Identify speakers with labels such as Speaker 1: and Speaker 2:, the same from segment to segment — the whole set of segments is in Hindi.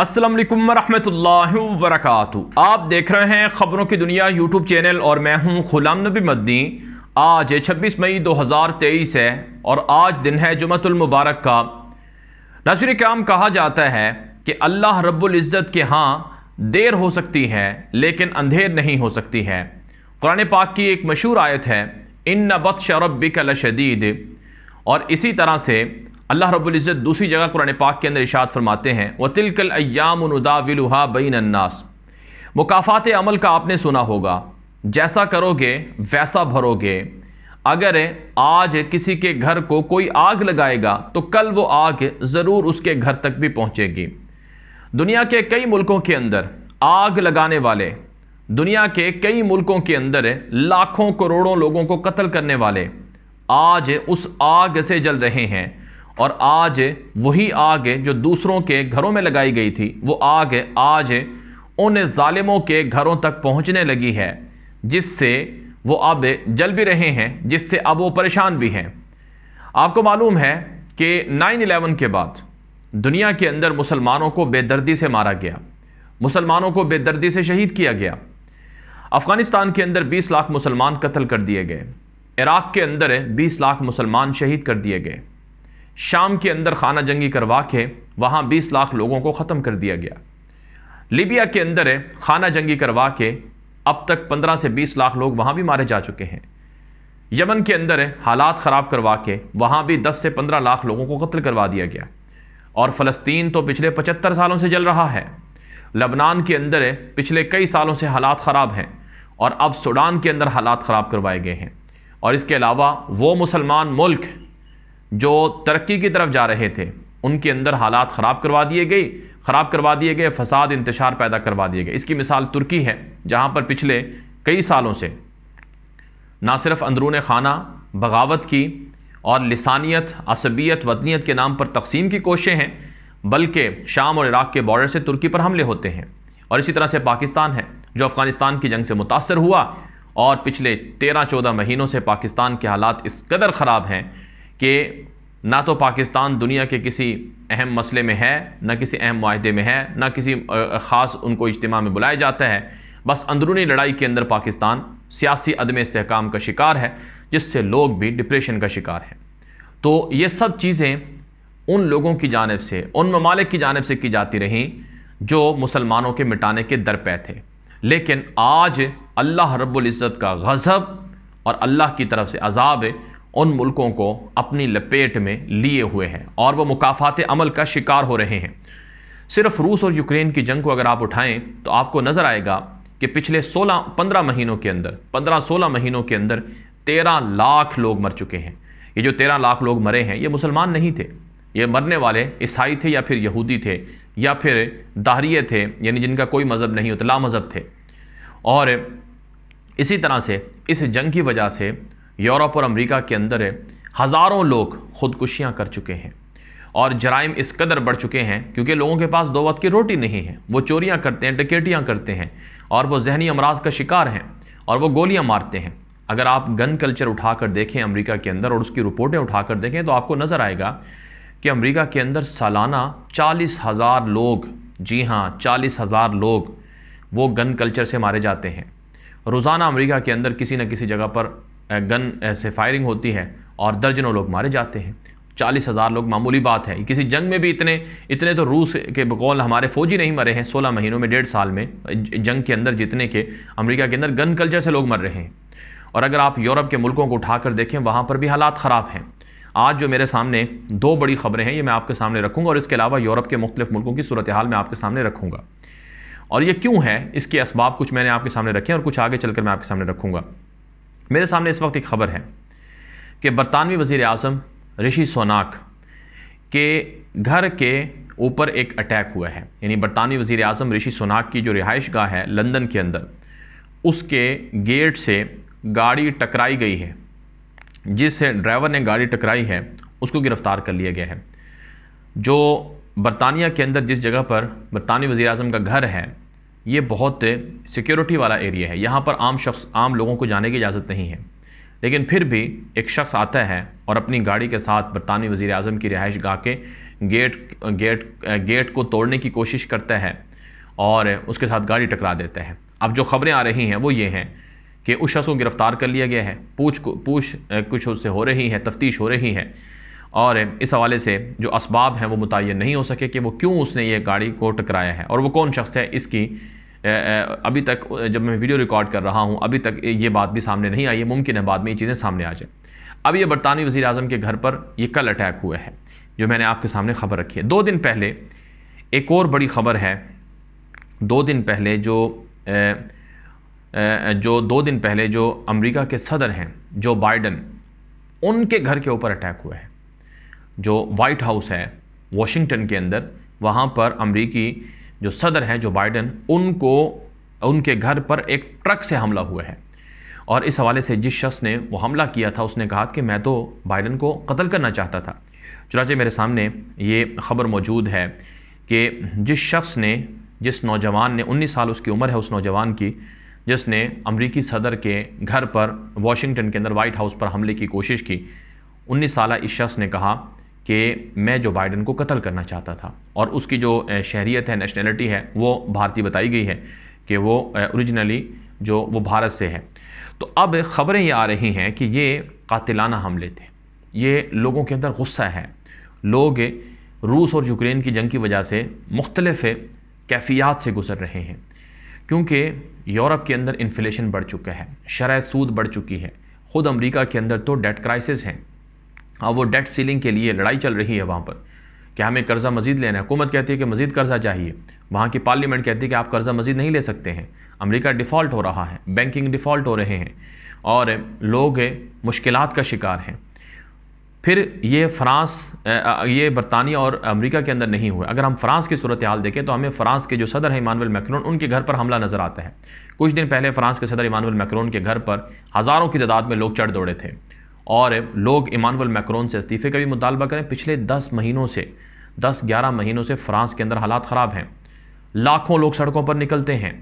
Speaker 1: अस्सलाम वालेकुम रहमतुल्लाहि आप देख रहे हैं ख़बरों की दुनिया यूट्यूब चैनल और मैं हूं गुलाम नबी मदनी आज 26 मई 2023 है और आज दिन है जुमतुल मुबारक का नजर क्राम कहा जाता है कि अल्लाह रब्बुल इज़्ज़त के हाँ देर हो सकती है लेकिन अंधेर नहीं हो सकती है कुरान पाक की एक मशहूर आयत है इन नबत शरब बिकल शदीद और इसी तरह से अल्लाह रब्ज़त दूसरी जगह कुरान पाक के अंदर इशाद फरमाते हैं व तिलकल अयामदाविलहा बैन अन्नास मुकाफ़ात अमल का आपने सुना होगा जैसा करोगे वैसा भरोगे अगर आज किसी के घर को कोई आग लगाएगा तो कल वो आग ज़रूर उसके घर तक भी पहुँचेगी दुनिया के कई मुल्कों के अंदर आग लगाने वाले दुनिया के कई मुल्कों के अंदर लाखों करोड़ों लोगों को कत्ल करने वाले आज उस आग से जल रहे हैं और आज वही आग है जो दूसरों के घरों में लगाई गई थी वो आग है आज उन ालिमों के घरों तक पहुंचने लगी है जिससे वो अब जल भी रहे हैं जिससे अब वो परेशान भी हैं आपको मालूम है कि 9/11 के बाद दुनिया के अंदर मुसलमानों को बेदर्दी से मारा गया मुसलमानों को बेदर्दी से शहीद किया गया अफ़गानिस्तान के अंदर 20 लाख मुसलमान कत्ल कर दिए गए इराक़ के अंदर 20 लाख मुसलमान शहीद कर दिए गए शाम के अंदर खाना जंगी करवा के वहाँ बीस लाख लोगों को ख़त्म कर दिया गया लीबिया के अंदर है खाना जंगी करवा के अब तक पंद्रह से बीस लाख लोग वहाँ भी मारे जा चुके हैं यमन के अंदर है हालात ख़राब करवा के वहाँ भी दस से पंद्रह लाख लोगों को कत्ल करवा दिया गया और फ़लस्तीन तो पिछले पचहत्तर सालों से जल रहा है लबनान के अंदर है पिछले कई सालों से हालात ख़राब हैं और अब सूडान के अंदर हालात ख़राब करवाए गए हैं और इसके अलावा वो मुसलमान मुल्क जो तरक्की की तरफ जा रहे थे उनके अंदर हालात ख़राब करवा दिए गए ख़राब करवा दिए गए फसाद इंतशार पैदा करवा दिए गए इसकी मिसाल तुर्की है जहाँ पर पिछले कई सालों से ना सिर्फ अंदरून खाना बगावत की और लसानियत असबियत वतनीत के नाम पर तकसीम की कोशें हैं बल्कि शाम और इराक़ के बॉर्डर से तुर्की पर हमले होते हैं और इसी तरह से पाकिस्तान है जो अफ़गानिस्तान की जंग से मुतासर हुआ और पिछले तेरह चौदह महीनों से पाकिस्तान के हालात इस कदर ख़राब हैं कि ना तो पाकिस्तान दुनिया के किसी अहम मसले में है ना किसी अहम माहदे में है ना किसी ख़ास उनको इज्तम में बुलाया जाता है बस अंदरूनी लड़ाई के अंदर पाकिस्तान सियासी अदम इसकाम का शिकार है जिससे लोग भी डिप्रेशन का शिकार हैं तो ये सब चीज़ें उन लोगों की जानब से उन ममालिक की जानब से की जाती रहीं जो मुसलमानों के मिटाने के दर पे थे लेकिन आज अल्लाह रब्ज़त का गज़ब और अल्लाह की तरफ से अजाब उन मुल्कों को अपनी लपेट में लिए हुए हैं और वह मुकाफात अमल का शिकार हो रहे हैं सिर्फ रूस और यूक्रेन की जंग को अगर आप उठाएं तो आपको नज़र आएगा कि पिछले 16 15 महीनों के अंदर 15-16 महीनों के अंदर 13 लाख लोग मर चुके हैं ये जो 13 लाख लोग मरे हैं ये मुसलमान नहीं थे ये मरने वाले ईसाई थे या फिर यहूदी थे या फिर दाहरीय थे यानी जिनका कोई मज़हब नहीं होता ला मज़हब थे और इसी तरह से इस जंग की वजह से यूरोप और अमेरिका के अंदर हज़ारों लोग ख़ुदकुशियाँ कर चुके हैं और जराइम इस कदर बढ़ चुके हैं क्योंकि लोगों के पास दो वक्त की रोटी नहीं है वो चोरियाँ करते हैं डकेटियाँ करते हैं और वो जहनी अमराज का शिकार हैं और वो गोलियाँ मारते हैं अगर आप गन कल्चर उठाकर देखें अमेरिका के अंदर और उसकी रिपोर्टें उठाकर देखें तो आपको नज़र आएगा कि अमरीका के अंदर सालाना चालीस हज़ार लोग जी हाँ चालीस हज़ार लोग वो गन कल्चर से मारे जाते हैं रोज़ाना अमरीका के अंदर किसी न किसी जगह पर गन से फायरिंग होती है और दर्जनों लोग मारे जाते हैं चालीस हज़ार लोग मामूली बात है किसी जंग में भी इतने इतने तो रूस के बकौल हमारे फौजी नहीं मरे हैं सोलह महीनों में डेढ़ साल में जंग के अंदर जितने के अमेरिका के अंदर गन कल्चर से लोग मर रहे हैं और अगर आप यूरोप के मुल्कों को उठाकर देखें वहाँ पर भी हालात ख़राब हैं आज जो मेरे सामने दो बड़ी खबरें हैं ये मैं आपके सामने रखूँगा और इसके अलावा यूरोप के मुख्तु मुल्कों की सूरत हाल मैं आपके सामने रखूँगा और ये क्यों है इसके इसबाब कुछ मैंने आपके सामने रखे हैं और कुछ आगे चलकर मैं आपके सामने रखूँगा मेरे सामने इस वक्त एक ख़बर है कि बरतानवी वजीर अजम ऋषि सोनाक के घर के ऊपर एक अटैक हुआ है यानी बरतानवी वजीर अजम ऋषि सोनाक की जो रिहाइश गाह है लंदन के अंदर उसके गेट से गाड़ी टकराई गई है जिससे ड्राइवर ने गाड़ी टकराई है उसको गिरफ़्तार कर लिया गया है जो बरतानिया के अंदर जिस जगह पर बरतानवी वज़ी अजम का घर है ये बहुत सिक्योरिटी वाला एरिया है यहाँ पर आम शख्स आम लोगों को जाने की इजाज़त नहीं है लेकिन फिर भी एक शख्स आता है और अपनी गाड़ी के साथ बरतानवी वज़ी अजम की रिहाइश गा के गेट गेट गेट को तोड़ने की कोशिश करता है और उसके साथ गाड़ी टकरा देता है अब जो खबरें आ रही हैं वो ये हैं कि उस शख्स को गिरफ़्तार कर लिया गया है पूछ पूछ कुछ उससे हो रही है तफ्तीश हो रही है और इस हवाले से जो इसबाब हैं वो मुतन नहीं हो सके कि वो क्यों उसने ये गाड़ी को टकराया है और वो कौन शख्स है इसकी अभी तक जब मैं वीडियो रिकॉर्ड कर रहा हूँ अभी तक ये बात भी सामने नहीं आई है मुमकिन है बाद में ये चीज़ें सामने आ जाए अब ये बरतानवी वज़ी अजम के घर पर ये कल अटैक हुआ है जो मैंने आपके सामने खबर रखी है दो दिन पहले एक और बड़ी खबर है दो दिन पहले जो ए, जो दो दिन पहले जो अमेरिका के सदर हैं जो बाइडन उनके घर के ऊपर अटैक हुआ है जो वाइट हाउस है वॉशिंगटन के अंदर वहाँ पर अमरीकी जो सदर हैं जो बाइडन उनको उनके घर पर एक ट्रक से हमला हुआ है और इस हवाले से जिस शख्स ने वो हमला किया था उसने कहा कि मैं तो बाइडन को कत्ल करना चाहता था चुनाचे मेरे सामने ये खबर मौजूद है कि जिस शख्स ने जिस नौजवान ने 19 साल उसकी उम्र है उस नौजवान की जिसने अमरीकी सदर के घर पर वाशिंगटन के अंदर वाइट हाउस पर हमले की कोशिश की 19 साल इस शख्स ने कहा कि मैं जो बाइडन को कत्ल करना चाहता था और उसकी जो शहरीत है नेशनैलिटी है वो भारतीय बताई गई है कि वो औरिजनली जो वो भारत से है तो अब ख़बरें ये आ रही हैं कि ये कातिलाना हमले थे ये लोगों के अंदर गुस्सा है लोग रूस और यूक्रेन की जंग की वजह से मुख्तलफ़ कैफियात से गुजर रहे हैं क्योंकि यूरोप के अंदर इन्फ्लेशन बढ़ चुका है शरा सूद बढ़ चुकी है ख़ुद अमेरिका के अंदर तो डेट क्राइसिस हैं और हाँ, वो डेट सीलिंग के लिए लड़ाई चल रही है वहाँ पर कि हमें कर्ज़ा मजीद लेना है हुकूमत कहती है कि मजीद कर्ज़ा चाहिए वहाँ की पार्लियामेंट कहती है कि आप कर्ज़ा मजीद नहीं ले सकते हैं अमेरिका डिफ़ॉल्ट हो रहा है बैंकिंग डिफ़ॉल्ट हो रहे हैं और लोग मुश्किल का शिकार हैं फिर ये फ्रांस ये बरतानिया और अमेरिका के अंदर नहीं हुए अगर हम फ्रांस की सूरत हाल देखें तो हमें फ्रांस के जो सदर हैं इमानुल मैक्रोन उनके घर पर हमला नज़र आता है कुछ दिन पहले फ्रांस के सदर इमानुअल मैक्रोन के घर पर हज़ारों की तादाद में लोग चढ़ दौड़े थे और लोग इमानुअल मैक्रोन से इस्तीफ़े का भी मुतालबा करें पिछले दस महीनों से दस ग्यारह महीनों से फ्रांस के अंदर हालात ख़राब हैं लाखों लोग सड़कों पर निकलते हैं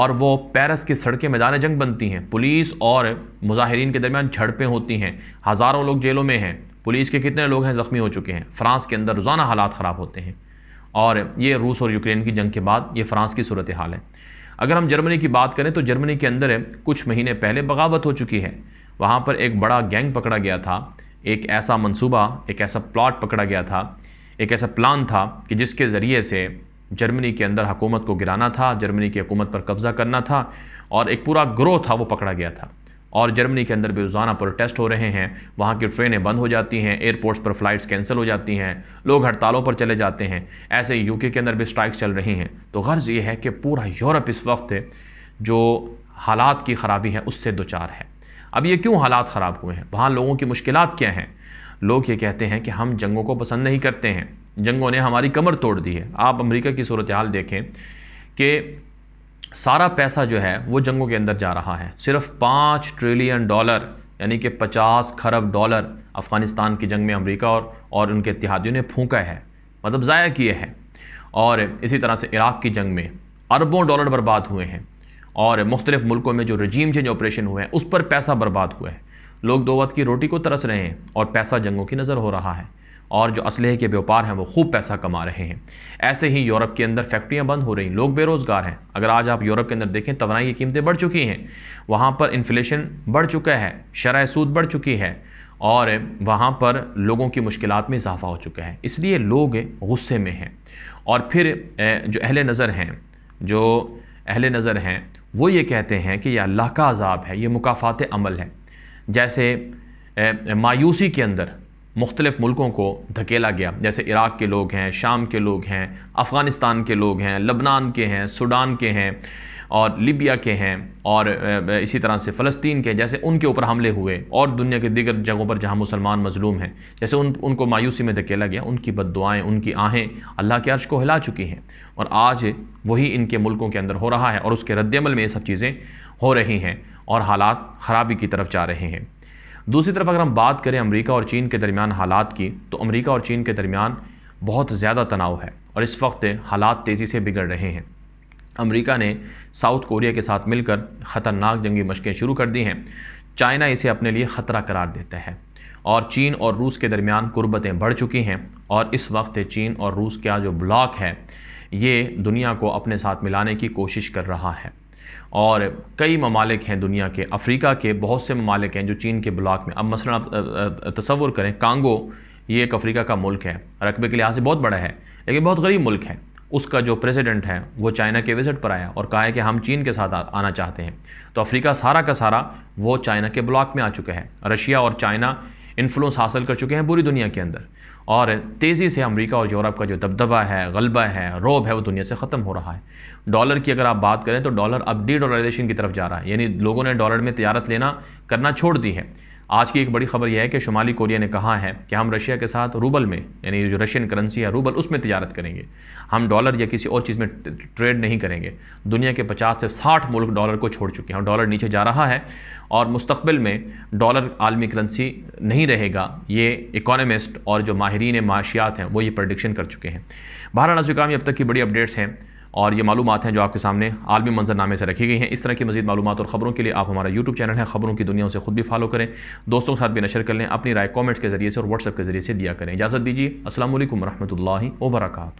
Speaker 1: और वो पेरिस की सड़कें मैदान जंग बनती हैं पुलिस और मुजाहरीन के दरमियान झड़पें होती हैं हज़ारों लोग जेलों में हैं पुलिस के कितने लोग हैं ज़ख्मी हो चुके हैं फ्रांस के अंदर रोज़ाना हालात ख़राब होते हैं और ये रूस और यूक्रेन की जंग के बाद ये फ्रांस की सूरत हाल है अगर हम जर्मनी की बात करें तो जर्मनी के अंदर कुछ महीने पहले बगावत हो चुकी है वहाँ पर एक बड़ा गैंग पकड़ा गया था एक ऐसा मंसूबा एक ऐसा प्लॉट पकड़ा गया था एक ऐसा प्लान था कि जिसके ज़रिए से जर्मनी के अंदर हकूमत को गिराना था जर्मनी की हकूमत पर कब्ज़ा करना था और एक पूरा ग्रोह था वो पकड़ा गया था और जर्मनी के अंदर भी रोज़ाना प्रोटेस्ट हो रहे हैं वहाँ की ट्रेनें बंद हो जाती हैं एयरपोर्ट्स पर फ़्लाइट्स कैंसिल हो जाती हैं लोग हड़तालों पर चले जाते हैं ऐसे यूके के अंदर भी स्ट्राइक्स चल रही हैं तो गर्ज़ ये है कि पूरा यूरोप इस वक्त जो हालात की ख़राबी है उससे दो चार है अब ये क्यों हालात ख़राब हुए हैं वहाँ लोगों की मुश्किल क्या हैं लोग ये कहते हैं कि हम जंगों को पसंद नहीं करते हैं जंगों ने हमारी कमर तोड़ दी है आप अमरीका की सूरत हाल देखें कि सारा पैसा जो है वो जंगों के अंदर जा रहा है सिर्फ पाँच ट्रिलियन डॉलर यानी कि पचास खरब डॉलर अफ़गानिस्तान की जंग में अमेरिका और और उनके इतिहादियों ने फूका है मतलब ज़ाया किए हैं और इसी तरह से इराक़ की जंग में अरबों डॉलर बर्बाद हुए हैं और मुख्तलिफ़ मुल्कों में जो रजीम चेंज ऑपरेशन हुए हैं उस पर पैसा बर्बाद हुआ है लोग दो वक्त की रोटी को तरस रहे हैं और पैसा जंगों की नज़र हो रहा है और जो असलहे के व्यापार हैं वो खूब पैसा कमा रहे हैं ऐसे ही यूरोप के अंदर फैक्ट्रियां बंद हो रही हैं लोग बेरोज़गार हैं अगर आज आप यूरोप के अंदर देखें तोनाई की कीमतें बढ़ चुकी हैं वहाँ पर इन्फ्लेशन बढ़ चुका है शरा सूद बढ़ चुकी है और वहाँ पर लोगों की मुश्किल में इजाफा हो चुका है इसलिए लोग गुस्से में हैं और फिर जो अहल नज़र हैं जो अहल नज़र हैं वो ये कहते हैं कि यह अल्लाह का अजाब है ये मुकाफ़ात अमल है जैसे मायूसी के अंदर मुख्तलिफ़ मुल्कों को धकेला गया जैसे इराक़ के लोग हैं शाम के लोग हैं अफ़गानिस्तान के लोग हैं लबनान के हैं सूडान के हैं और लिबिया के हैं और इसी तरह से फ़लस्तीन के जैसे उनके ऊपर हमले हुए और दुनिया के दीगर जगहों पर जहाँ मुसलमान मजलूम हैं जैसे उन उनको मायूसी में धकेला गया उनकी बद उनकी आहें अल्लाह के अर्श को हिला चुकी हैं और आज वही इनके मुल्कों के अंदर हो रहा है और उसके रद्दमल में ये सब चीज़ें हो रही हैं और हालात ख़राबी की तरफ जा रहे हैं दूसरी तरफ अगर हम बात करें अमेरिका और चीन के दरमियान हालात की तो अमेरिका और चीन के दरमियान बहुत ज़्यादा तनाव है और इस वक्त हालात तेज़ी से बिगड़ रहे हैं अमेरिका ने साउथ कोरिया के साथ मिलकर ख़तरनाक जंगी मशकें शुरू कर दी हैं चाइना इसे अपने लिए ख़तरा करार देता है और चीन और रूस के दरमियान कुर्बतें बढ़ चुकी हैं और इस वक्त चीन और रूस का जो ब्लॉक है ये दुनिया को अपने साथ मिलाने की कोशिश कर रहा है और कई ममालिक हैं दुनिया के अफ्रीका के बहुत से ममालिक हैं जो चीन के ब्लॉक में अब मसला आप तस्वुर करें कांगो ये एक अफ्रीका का मुल्क है रकबे के लिहाज से बहुत बड़ा है लेकिन बहुत गरीब मुल्क है उसका जो प्रेसिडेंट है वो चाइना के विज़िट पर आया और कहा है कि हम चीन के साथ आना चाहते हैं तो अफ्रीका सारा का सारा वो चाइना के ब्लॉक में आ चुका है रशिया और चाइना इन्फ्लुंस हासिल कर चुके हैं पूरी दुनिया के अंदर और तेज़ी से अमेरिका और यूरोप का जो दबदबा है गलबा है रोब है वो दुनिया से ख़त्म हो रहा है डॉलर की अगर आप बात करें तो डॉलर अब डी डॉलराइजेशन की तरफ जा रहा है यानी लोगों ने डॉलर में तजारत लेना करना छोड़ दी है आज की एक बड़ी खबर यह है कि शुमाली कोरिया ने कहा है कि हम रशिया के साथ रूबल में यानी जो रशियन करेंसी है रूबल उसमें तजारत करेंगे हम डॉलर या किसी और चीज़ में ट्रेड नहीं करेंगे दुनिया के 50 से 60 मुल्क डॉलर को छोड़ चुके हैं डॉलर नीचे जा रहा है और मुस्तबिल में डॉलर आलमी करेंसी नहीं रहेगा ये इकोनॉमिस्ट और जो माहरीन माशियात हैं वो ये प्रडिक्शन कर चुके हैं बहरहाल नाजुकाम अब तक की बड़ी अपडेट्स हैं और ये मालूम हैं जो आपके सामने आलमी मंजरनामे से रखी गई हैं इस तरह की मजीद मालूम और ख़बरों के लिए आप हमारा यूट्यूब चैनल है ख़बरों की दुनिया से खुद भी फॉलो करें दोस्तों के साथ भी नशर कर लें अपनी राय कॉमेंट्स के जरिए से और व्हाट्सअप के जरिए से दिया करें इजाज़त दीजिए असल वरहमल वर्का